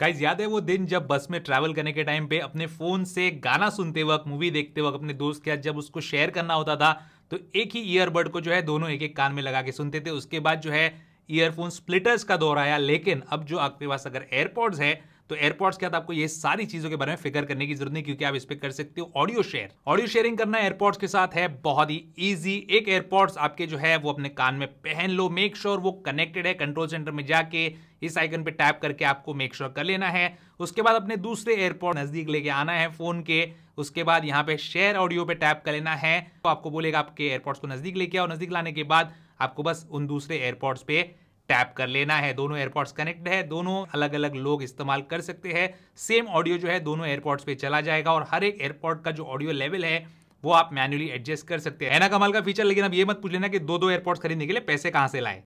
guys याद है वो दिन जब बस में ट्रैवल करने के टाइम पे अपने फ़ोन से गाना सुनते वक्त मूवी देखते वक्त अपने दोस्त के साथ जब उसको शेयर करना होता था तो एक ही ईयरबड को जो है दोनों एक एक कान में लगा के सुनते थे उसके बाद जो है ईयरफोन स्प्लिटर्स का दौर आया लेकिन अब जो आपके पास अगर एयरपॉड्स है तो एयरपॉड्स के साथ आपको ये सारी चीजों के बारे में फिकर करने की जरूरत नहीं क्योंकि आप इस पर कर सकते हो ऑडियो शेयर ऑडियो शेयरिंग करना एयरपॉड्स के साथ है बहुत ही इजी एक एयरपॉड्स आपके जो है वो अपने कान में पहन लो मेक श्योर sure वो कनेक्टेड है कंट्रोल सेंटर में जाके इस आइकन पे टैप करके आपको मेक श्योर sure कर लेना है उसके बाद अपने दूसरे एयरपोर्ट नजदीक लेके आना है फोन के उसके बाद यहाँ पे शेयर ऑडियो पे टैप कर लेना है तो आपको बोलेगा आपके एयरपोर्ट्स को नजदीक लेके आओ नजदीक लाने के बाद आपको बस उन दूसरे एयरपोर्ट्स पे टैप कर लेना है दोनों एयरपोर्ट्स कनेक्ट है दोनों अलग अलग लोग इस्तेमाल कर सकते हैं सेम ऑडियो जो है दोनों एयरपोर्ट्स पे चला जाएगा और हर एक एयरपोर्ट का जो ऑडियो लेवल है वो आप मैनुअली एडजस्ट कर सकते हैं ना कमाल का फीचर लेकिन अब ये मत पूछ लेना कि दो दो एयरपोर्ट्स खरीदने के लिए पैसे कहाँ से लाए